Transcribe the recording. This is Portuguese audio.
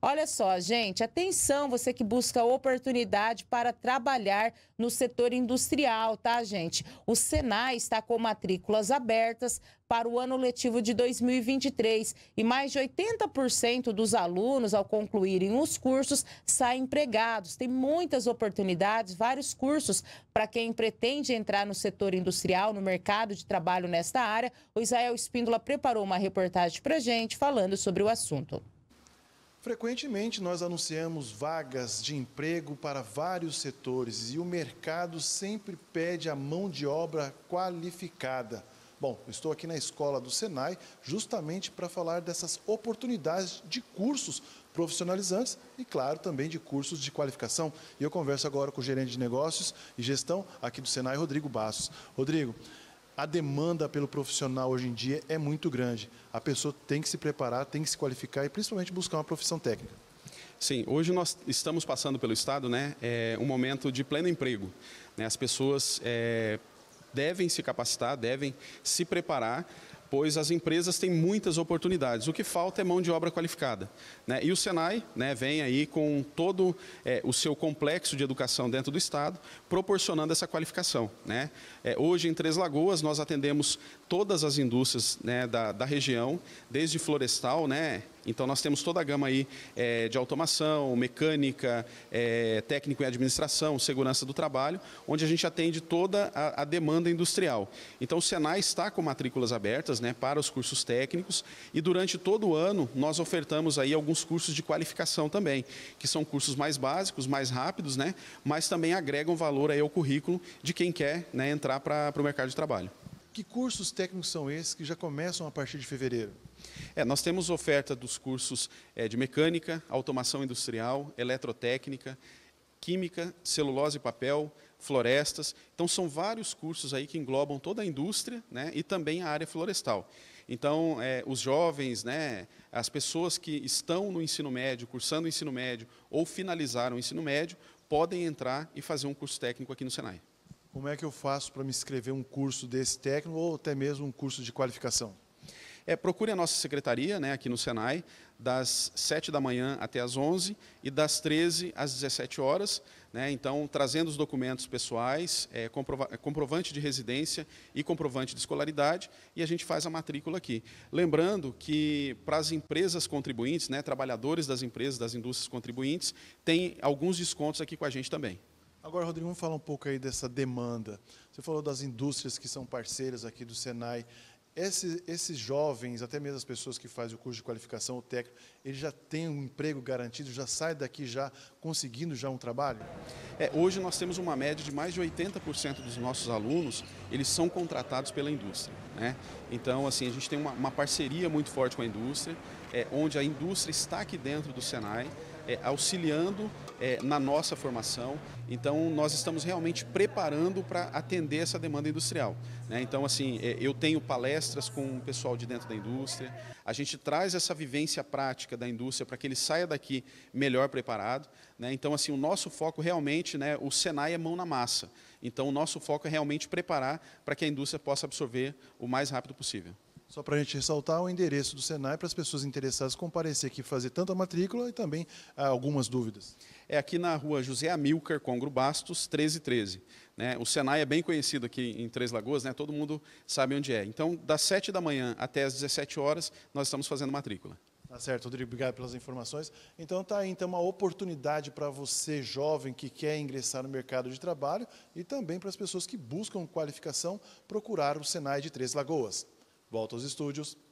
Olha só, gente, atenção você que busca oportunidade para trabalhar no setor industrial, tá, gente? O Senai está com matrículas abertas para o ano letivo de 2023 e mais de 80% dos alunos, ao concluírem os cursos, saem empregados. Tem muitas oportunidades, vários cursos para quem pretende entrar no setor industrial, no mercado de trabalho nesta área. O Israel Espíndola preparou uma reportagem para gente falando sobre o assunto. Frequentemente nós anunciamos vagas de emprego para vários setores e o mercado sempre pede a mão de obra qualificada. Bom, estou aqui na escola do Senai justamente para falar dessas oportunidades de cursos profissionalizantes e, claro, também de cursos de qualificação. E eu converso agora com o gerente de negócios e gestão aqui do Senai, Rodrigo Bastos. Rodrigo, a demanda pelo profissional hoje em dia é muito grande. A pessoa tem que se preparar, tem que se qualificar e principalmente buscar uma profissão técnica. Sim, hoje nós estamos passando pelo Estado né, é um momento de pleno emprego. Né, as pessoas é, devem se capacitar, devem se preparar pois as empresas têm muitas oportunidades. O que falta é mão de obra qualificada. Né? E o Senai né, vem aí com todo é, o seu complexo de educação dentro do Estado, proporcionando essa qualificação. Né? É, hoje, em Três Lagoas, nós atendemos todas as indústrias né, da, da região, desde florestal, né, então nós temos toda a gama aí é, de automação, mecânica, é, técnico em administração, segurança do trabalho, onde a gente atende toda a, a demanda industrial. Então o Senai está com matrículas abertas né, para os cursos técnicos e durante todo o ano nós ofertamos aí alguns cursos de qualificação também, que são cursos mais básicos, mais rápidos, né, mas também agregam valor aí ao currículo de quem quer né, entrar para o mercado de trabalho. Que cursos técnicos são esses que já começam a partir de fevereiro? É, nós temos oferta dos cursos é, de mecânica, automação industrial, eletrotécnica, química, celulose e papel, florestas. Então, são vários cursos aí que englobam toda a indústria né, e também a área florestal. Então, é, os jovens, né, as pessoas que estão no ensino médio, cursando o ensino médio ou finalizaram o ensino médio, podem entrar e fazer um curso técnico aqui no Senai como é que eu faço para me inscrever um curso desse técnico ou até mesmo um curso de qualificação? É, procure a nossa secretaria né, aqui no Senai, das 7 da manhã até as 11 e das 13 às 17 horas. Né, então, trazendo os documentos pessoais, é, comprova é, comprovante de residência e comprovante de escolaridade, e a gente faz a matrícula aqui. Lembrando que para as empresas contribuintes, né, trabalhadores das empresas, das indústrias contribuintes, tem alguns descontos aqui com a gente também. Agora, Rodrigo, vamos falar um pouco aí dessa demanda. Você falou das indústrias que são parceiras aqui do Senai. Esses, esses jovens, até mesmo as pessoas que fazem o curso de qualificação ou técnico, eles já têm um emprego garantido, já saem daqui já conseguindo já um trabalho? É, hoje nós temos uma média de mais de 80% dos nossos alunos, eles são contratados pela indústria. Né? Então, assim, a gente tem uma, uma parceria muito forte com a indústria, é, onde a indústria está aqui dentro do Senai, é, auxiliando é, na nossa formação. Então, nós estamos realmente preparando para atender essa demanda industrial. Né? Então, assim, é, eu tenho palestras com o pessoal de dentro da indústria, a gente traz essa vivência prática da indústria para que ele saia daqui melhor preparado. Né? Então, assim, o nosso foco realmente, né, o Senai é mão na massa. Então, o nosso foco é realmente preparar para que a indústria possa absorver o mais rápido possível. Só para a gente ressaltar o endereço do Senai para as pessoas interessadas comparecer aqui, fazer tanto a matrícula e também ah, algumas dúvidas. É aqui na rua José Amilcar Congro Bastos, 1313. Né? O Senai é bem conhecido aqui em Três Lagoas, né? todo mundo sabe onde é. Então, das 7 da manhã até as 17 horas, nós estamos fazendo matrícula. Tá certo, Rodrigo, obrigado pelas informações. Então tá aí então uma oportunidade para você jovem que quer ingressar no mercado de trabalho e também para as pessoas que buscam qualificação procurar o Senai de Três Lagoas volta aos estúdios.